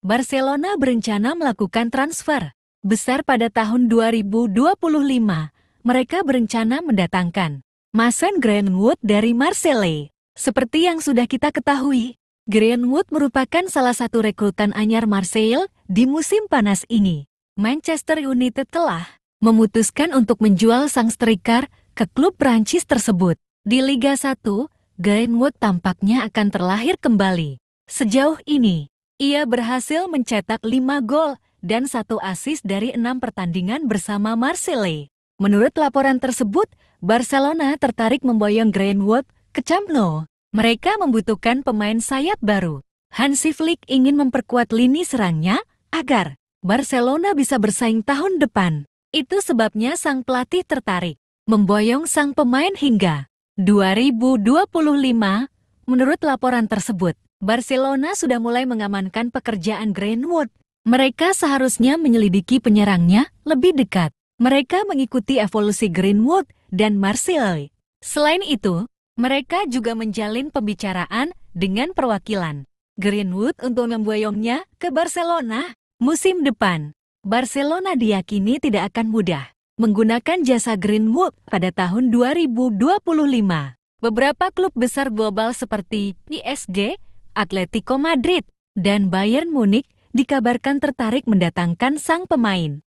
Barcelona berencana melakukan transfer besar pada tahun 2025. Mereka berencana mendatangkan Mason Greenwood dari Marseille. Seperti yang sudah kita ketahui, Greenwood merupakan salah satu rekrutan anyar Marseille di musim panas ini. Manchester United telah memutuskan untuk menjual sang striker ke klub Prancis tersebut. Di Liga 1, Greenwood tampaknya akan terlahir kembali. Sejauh ini, ia berhasil mencetak 5 gol dan satu assist dari enam pertandingan bersama Marseille. Menurut laporan tersebut, Barcelona tertarik memboyong Greenwood ke Camp Nou. Mereka membutuhkan pemain sayap baru. Hansi Flick ingin memperkuat lini serangnya agar Barcelona bisa bersaing tahun depan. Itu sebabnya sang pelatih tertarik memboyong sang pemain hingga 2025 Menurut laporan tersebut, Barcelona sudah mulai mengamankan pekerjaan Greenwood. Mereka seharusnya menyelidiki penyerangnya lebih dekat. Mereka mengikuti evolusi Greenwood dan Marseille. Selain itu, mereka juga menjalin pembicaraan dengan perwakilan Greenwood untuk memboyongnya ke Barcelona musim depan. Barcelona diyakini tidak akan mudah menggunakan jasa Greenwood pada tahun 2025. Beberapa klub besar global seperti PSG, Atletico Madrid, dan Bayern Munich dikabarkan tertarik mendatangkan sang pemain.